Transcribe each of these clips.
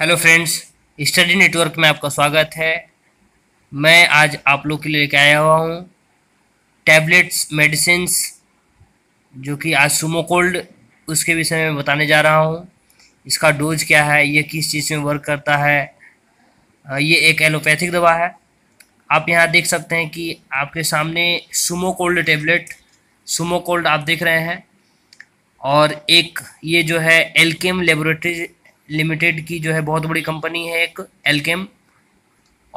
hello friends study network में आपका स्वागत है मैं आज आप लोग के लिए लेके आया हुआ हूँ टैबलेट्स मेडिसिन जो कि आज सुमो कोल्ड उसके विषय में बताने जा रहा हूँ इसका डोज क्या है ये किस चीज़ में वर्क करता है ये एक एलोपैथिक दवा है आप यहाँ देख सकते हैं कि आपके सामने Sumo cold tablet Sumo cold आप देख रहे हैं और एक ये जो है एल्केम लेबोरेटरी लिमिटेड की जो है बहुत बड़ी कंपनी है एक एल्केम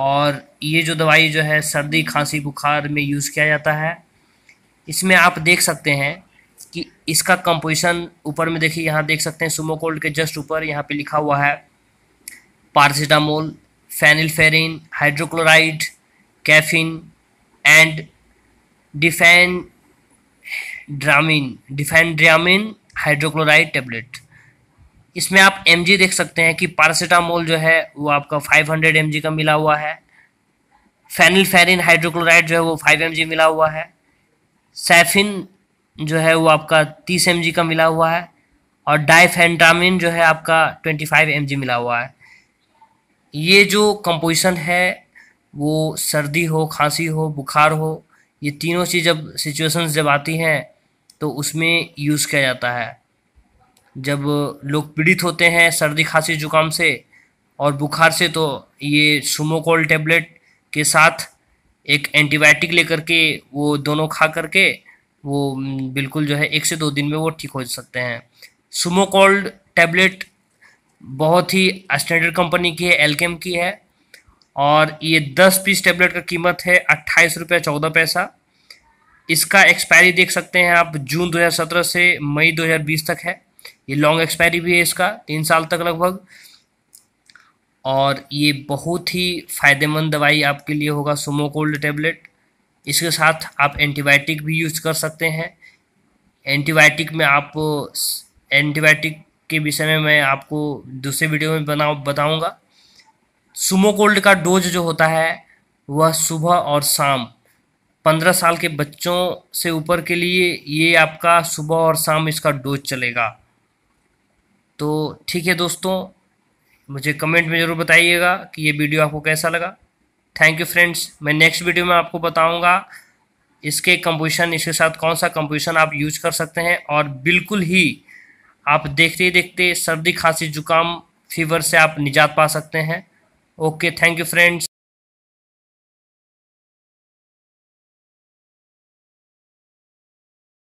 और ये जो दवाई जो है सर्दी खांसी बुखार में यूज़ किया जाता है इसमें आप देख सकते हैं कि इसका कंपोजिशन ऊपर में देखिए यहाँ देख सकते हैं सुमोकोल्ड के जस्ट ऊपर यहाँ पे लिखा हुआ है paracetamol phenylephrine hydrochloride caffeine and diphenhydramine diphenhydramine hydrochloride tablet इसमें आप एम देख सकते हैं कि पारासीटामोल जो है वो आपका 500 हंड्रेड का मिला हुआ है फैनिल फेरिन हाइड्रोक्लोराइड जो है वो 5 एम मिला हुआ है सैफिन जो है वो आपका 30 एम का मिला हुआ है और डाइफेंटामिन जो है आपका 25 फाइव मिला हुआ है ये जो कंपोजिशन है वो सर्दी हो खांसी हो बुखार हो ये तीनों चीज़ जब सिचुएशंस जब आती हैं तो उसमें यूज़ किया जाता है जब लोग पीड़ित होते हैं सर्दी खांसी जुकाम से और बुखार से तो ये सुमोकोल टेबलेट के साथ एक एंटीबायोटिक लेकर के वो दोनों खा करके वो बिल्कुल जो है एक से दो दिन में वो ठीक हो सकते हैं सुमोकोल्ड टैबलेट बहुत ही स्टैंडर्ड कंपनी की है एलकेम की है और ये दस पीस टैबलेट का कीमत है अट्ठाईस रुपये चौदह पैसा इसका एक्सपायरी देख सकते हैं आप जून 2017 से मई 2020 तक है ये लॉन्ग एक्सपायरी भी है इसका तीन साल तक लगभग और ये बहुत ही फ़ायदेमंद दवाई आपके लिए होगा सुमो कोल्ड टेबलेट इसके साथ आप एंटीबायोटिक भी यूज कर सकते हैं एंटीबायोटिक में आप एंटीबायोटिक के विषय में मैं आपको दूसरे वीडियो में बना बताऊँगा सुमो कोल्ड का डोज जो होता है वह सुबह और शाम पंद्रह साल के बच्चों से ऊपर के लिए ये आपका सुबह और शाम इसका डोज चलेगा तो ठीक है दोस्तों मुझे कमेंट में ज़रूर बताइएगा कि ये वीडियो आपको कैसा लगा थैंक यू फ्रेंड्स मैं नेक्स्ट वीडियो में आपको बताऊँगा इसके कंपोजिशन इसके साथ कौन सा कंपोजिशन आप यूज कर सकते हैं और बिल्कुल ही आप देखते ही देखते सर्दी खांसी जुकाम फीवर से आप निजात पा सकते हैं ओके थैंक यू फ्रेंड्स